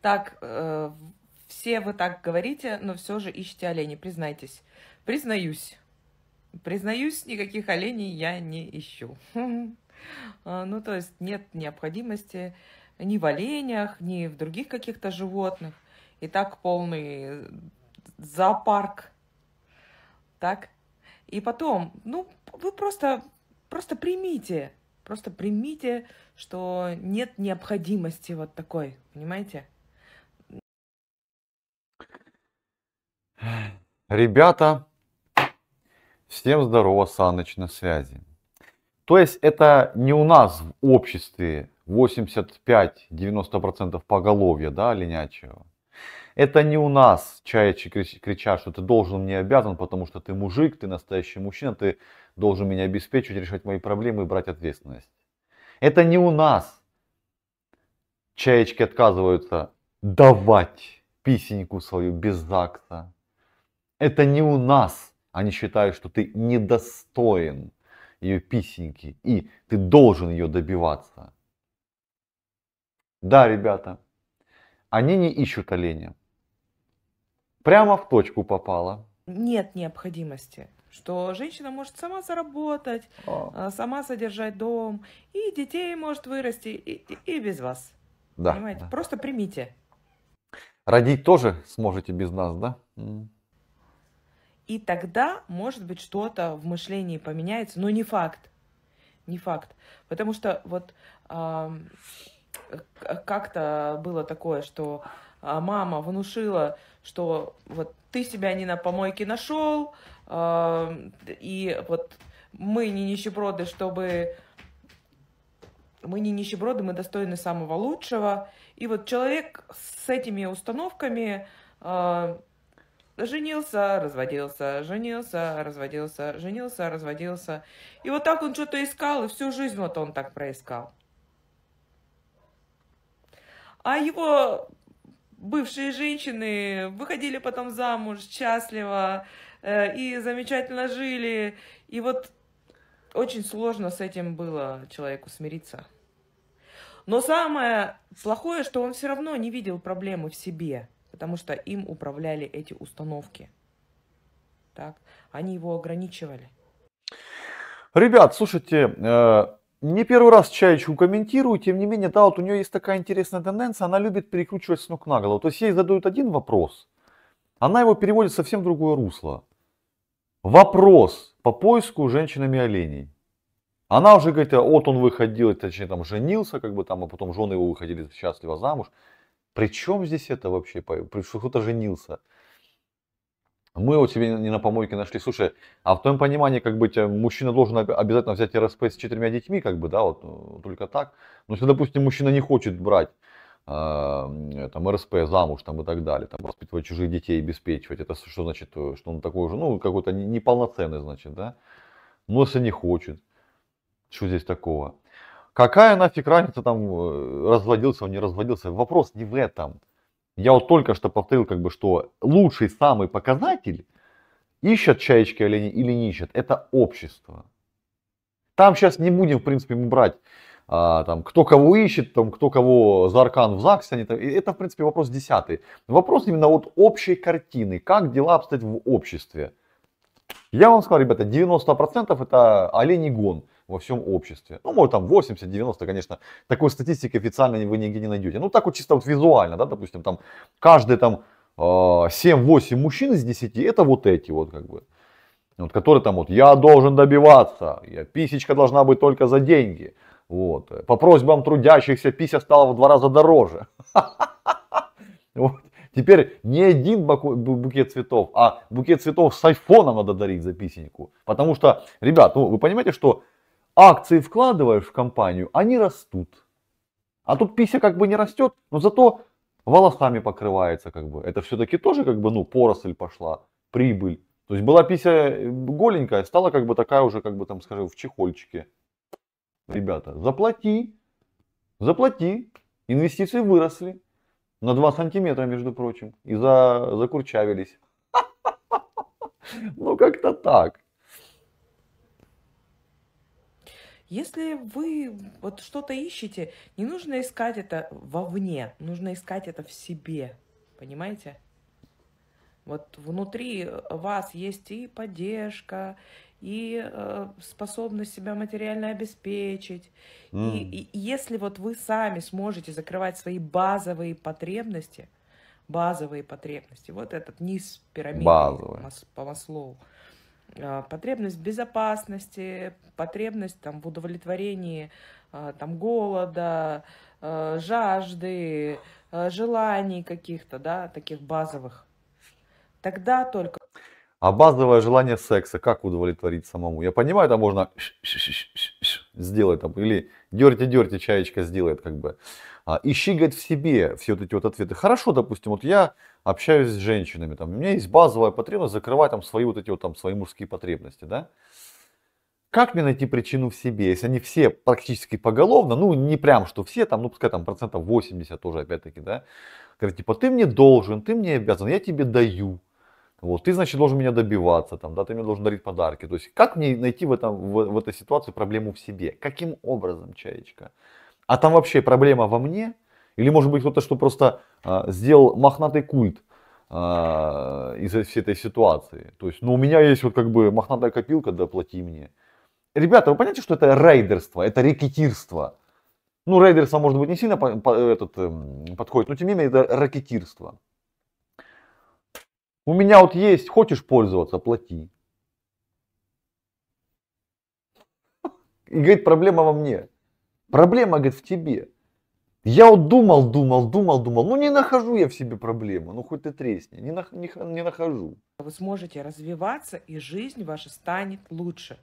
Так, э, все вы так говорите, но все же ищите оленей, признайтесь. Признаюсь. Признаюсь, никаких оленей я не ищу. А, ну, то есть нет необходимости ни в оленях, ни в других каких-то животных. И так полный зоопарк. Так? И потом, ну, вы просто, просто примите, просто примите, что нет необходимости вот такой, понимаете? Ребята, всем здорово, Саныч на связи. То есть это не у нас в обществе 85-90% поголовья, да, линячего. Это не у нас чаячи кричат, что ты должен, мне обязан, потому что ты мужик, ты настоящий мужчина, ты должен меня обеспечивать, решать мои проблемы и брать ответственность. Это не у нас чаечки отказываются давать писеньку свою без акта это не у нас. Они считают, что ты недостоин ее писеньки, и ты должен ее добиваться. Да, ребята, они не ищут оленя. Прямо в точку попала. Нет необходимости что женщина может сама заработать, О. А. А, сама содержать дом, и детей может вырасти, и, и, и без вас. Да. Понимаете? Да. Просто примите. Родить тоже сможете без нас, да? И тогда, может быть, что-то в мышлении поменяется, но не факт. Не факт. Потому что вот э, как-то было такое, что а, мама внушила, что вот ты себя не на помойке нашел, э, и вот мы не нищеброды, чтобы мы не нищеброды, мы достойны самого лучшего. И вот человек с этими установками э, Женился, разводился, женился, разводился, женился, разводился. И вот так он что-то искал, и всю жизнь вот он так проискал. А его бывшие женщины выходили потом замуж счастливо э, и замечательно жили. И вот очень сложно с этим было человеку смириться. Но самое плохое, что он все равно не видел проблемы в себе – потому что им управляли эти установки. Так? Они его ограничивали. Ребят, слушайте, э, не первый раз Чаечку комментирую, тем не менее, да, вот у нее есть такая интересная тенденция, она любит перекручивать с ног на голову. То есть ей задают один вопрос, она его переводит в совсем другое русло. Вопрос по поиску женщинами оленей. Она уже говорит, «Э, вот он выходил, точнее там женился, как бы там, а потом жены его выходили счастливо замуж. При чем здесь это вообще? Что кто-то женился. Мы у тебя не на помойке нашли. Слушай, а в твоем понимании, как бы э, мужчина должен обязательно взять РСП с четырьмя детьми, как бы, да, вот ну, только так. Но ну, если, допустим, мужчина не хочет брать а, э, там, РСП, замуж там, и так далее, там, воспитывать чужих детей, обеспечивать. Это что значит, э, что он такой же, ну, какой-то неполноценный, значит, да? Но если не хочет, что здесь такого? Какая нафиг разница, там э, разводился он, не разводился. Вопрос не в этом. Я вот только что повторил, как бы, что лучший самый показатель, ищет чаечки олени или не ищет, это общество. Там сейчас не будем, в принципе, мы брать, а, там, кто кого ищет, там, кто кого за аркан в ЗАГСе. Они, там, это, в принципе, вопрос десятый. Вопрос именно вот общей картины, как дела обстоят в обществе. Я вам сказал, ребята, 90% это оленей гон во всем обществе. Ну, может, там 80-90, конечно, такой статистики официально вы нигде не найдете. Ну, так вот чисто вот визуально, да, допустим, там каждый там 7-8 а, мужчин из 10, это вот эти вот как бы. Вот, которые там вот, я должен добиваться, я, писечка должна быть только за деньги. Вот. По просьбам трудящихся пися стала в два раза дороже. Теперь не один букет цветов, а букет цветов с айфоном надо дарить за писеньку. Потому что, ребят, ну вы понимаете, что акции вкладываешь в компанию, они растут. А тут пися как бы не растет, но зато волосами покрывается как бы. Это все-таки тоже как бы, ну, поросль пошла, прибыль. То есть была пися э, голенькая, стала как бы такая уже, как бы там, скажем, в чехольчике. Ребята, заплати, заплати, инвестиции выросли на 2 сантиметра, между прочим, и за, закурчавились. Ну, как-то так. Если вы вот что-то ищете, не нужно искать это вовне, нужно искать это в себе, понимаете? Вот внутри вас есть и поддержка, и э, способность себя материально обеспечить. Mm. И, и если вот вы сами сможете закрывать свои базовые потребности, базовые потребности, вот этот низ пирамиды Базовые. по Маслову, Э, потребность в безопасности, потребность там, в удовлетворении э, там, голода, э, жажды, желаний каких-то, да, таких базовых. Тогда только... А базовое желание секса как удовлетворить самому? Я понимаю, там можно сделает, там, или дерти-дерти чаечка сделает, как бы. А, ищи, говорит, в себе все вот эти вот ответы. Хорошо, допустим, вот я общаюсь с женщинами, там, у меня есть базовая потребность закрывать там свои вот эти вот там свои мужские потребности, да. Как мне найти причину в себе, если они все практически поголовно, ну не прям, что все там, ну пускай там процентов 80 тоже опять-таки, да. Говорит, типа, ты мне должен, ты мне обязан, я тебе даю. Вот, ты, значит, должен меня добиваться, там, да, ты мне должен дарить подарки. То есть, как мне найти в, этом, в, в этой ситуации проблему в себе? Каким образом, чаечка? А там вообще проблема во мне? Или, может быть, кто-то, что просто а, сделал мохнатый культ а, из всей этой ситуации? То есть, ну, у меня есть вот как бы мохнатая копилка, да, плати мне. Ребята, вы понимаете, что это рейдерство, это рекетирство? Ну, рейдерство, может быть, не сильно по, по, этот, эм, подходит, но тем не менее, это ракетирство. У меня вот есть, хочешь пользоваться, плати. И говорит, проблема во мне. Проблема, говорит, в тебе. Я вот думал, думал, думал, думал. Ну не нахожу я в себе проблему, Ну хоть ты тресни. Не, на, не, не нахожу. Вы сможете развиваться, и жизнь ваша станет лучше.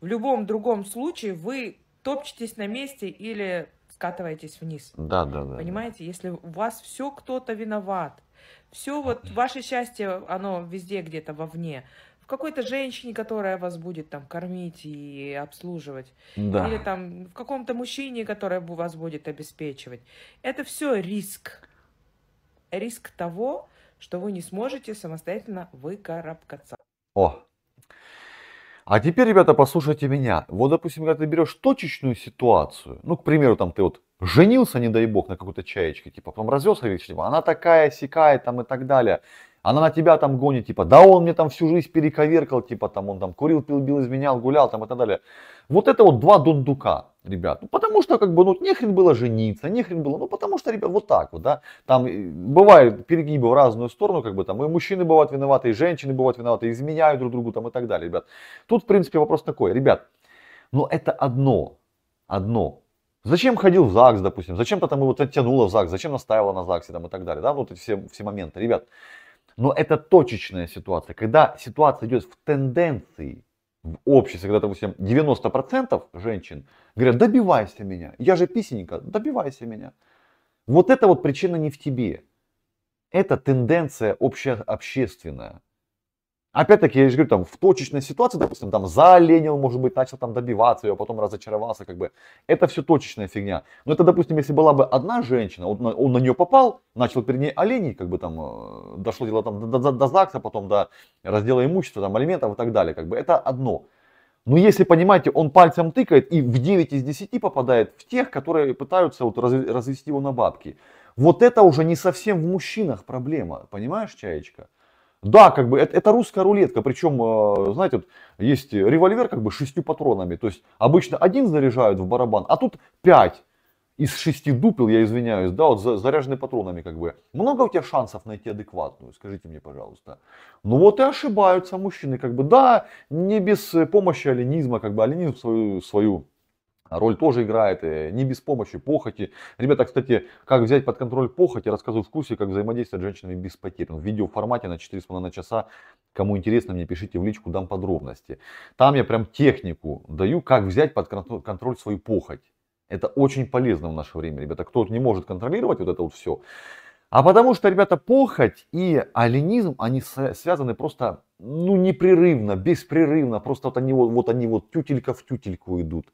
В любом другом случае вы топчетесь на месте или скатываетесь вниз. Да, да, да. Понимаете, да. если у вас все кто-то виноват, все вот ваше счастье, оно везде где-то вовне. В какой-то женщине, которая вас будет там кормить и обслуживать. Да. Или там в каком-то мужчине, который вас будет обеспечивать. Это все риск. Риск того, что вы не сможете самостоятельно выкарабкаться. О, а теперь, ребята, послушайте меня. Вот, допустим, когда ты берешь точечную ситуацию, ну, к примеру, там ты вот женился, не дай бог, на какой-то чаечке, типа, потом развелся, говорит, типа, она такая, сикает там и так далее. Она на тебя там гонит, типа, да он мне там всю жизнь перековеркал, типа, там он там курил, пил, бил, изменял, гулял, там и так далее. Вот это вот два дундука, ребят. Ну, потому что, как бы, ну, не было жениться, не было, ну, потому что, ребят, вот так вот, да. Там э, бывают перегибы в разную сторону, как бы, там, и мужчины бывают виноваты, и женщины бывают виноваты, изменяют друг другу, там, и так далее, ребят. Тут, в принципе, вопрос такой, ребят, ну, это одно, одно, Зачем ходил в ЗАГС, допустим, зачем-то там его тянуло в ЗАГС, зачем настаивала на ЗАГСе там и так далее, да, вот эти все, все моменты, ребят. Но это точечная ситуация, когда ситуация идет в тенденции, в обществе, когда, допустим, 90% женщин говорят, добивайся меня, я же писенька, добивайся меня. Вот это вот причина не в тебе. Это тенденция общеобщественная. Опять-таки, я же говорю, там, в точечной ситуации, допустим, там, заленил, может быть, начал там добиваться ее, а потом разочаровался, как бы. Это все точечная фигня. Но это, допустим, если была бы одна женщина, он на, он на нее попал, начал перед ней оленей, как бы там, э, дошло дело там до, до, до ЗАГСа, потом до раздела имущества, там, алиментов и так далее, как бы. Это одно. Но если, понимаете, он пальцем тыкает и в 9 из 10 попадает в тех, которые пытаются вот развести его на бабки. Вот это уже не совсем в мужчинах проблема, понимаешь, Чаечка? Да, как бы это, это русская рулетка, причем, э, знаете, вот есть револьвер как бы шестью патронами, то есть обычно один заряжают в барабан, а тут пять из шести дупел, я извиняюсь, да, вот заряжены патронами как бы. Много у тебя шансов найти адекватную, скажите мне, пожалуйста. Ну вот и ошибаются мужчины, как бы, да, не без э, помощи алинизма, как бы, алинизм свою, свою роль тоже играет, э, не без помощи похоти. Ребята, кстати, как взять под контроль похоть, я рассказываю в курсе, как взаимодействовать с женщинами без потерь. В видео формате на 4,5 часа. Кому интересно, мне пишите в личку, дам подробности. Там я прям технику даю, как взять под контроль свою похоть. Это очень полезно в наше время, ребята. Кто не может контролировать вот это вот все. А потому что, ребята, похоть и алинизм, они связаны просто, ну, непрерывно, беспрерывно. Просто вот они вот, вот они вот тютелька в тютельку идут.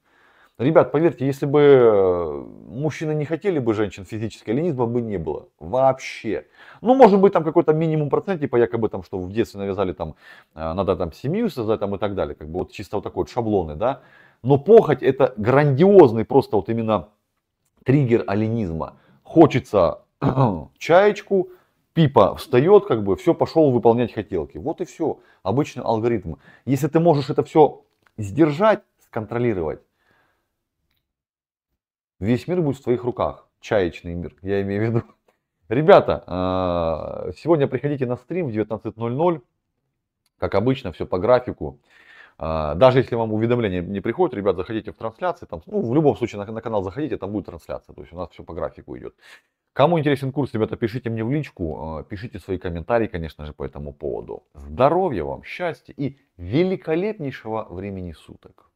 Ребят, поверьте, если бы э, мужчины не хотели бы женщин физически, ленизма бы не было. Вообще. Ну, может быть, там какой-то минимум процент, типа якобы там, что в детстве навязали там, э, надо там семью создать там и так далее. Как бы вот чисто вот такой вот шаблоны, да. Но похоть это грандиозный просто вот именно триггер алинизма. Хочется чаечку, пипа встает, как бы все, пошел выполнять хотелки. Вот и все. Обычный алгоритм. Если ты можешь это все сдержать, сконтролировать, Весь мир будет в твоих руках. Чаечный мир, я имею в виду. Ребята, а, сегодня приходите на стрим в 19.00. Как обычно, все по графику. А, даже если вам уведомления не приходят, ребят, заходите в трансляции. Там, ну, в любом случае на, на канал заходите, там будет трансляция. То есть у нас все по графику идет. Кому интересен курс, ребята, пишите мне в личку, а, пишите свои комментарии, конечно же, по этому поводу. Здоровья вам, счастья и великолепнейшего времени суток.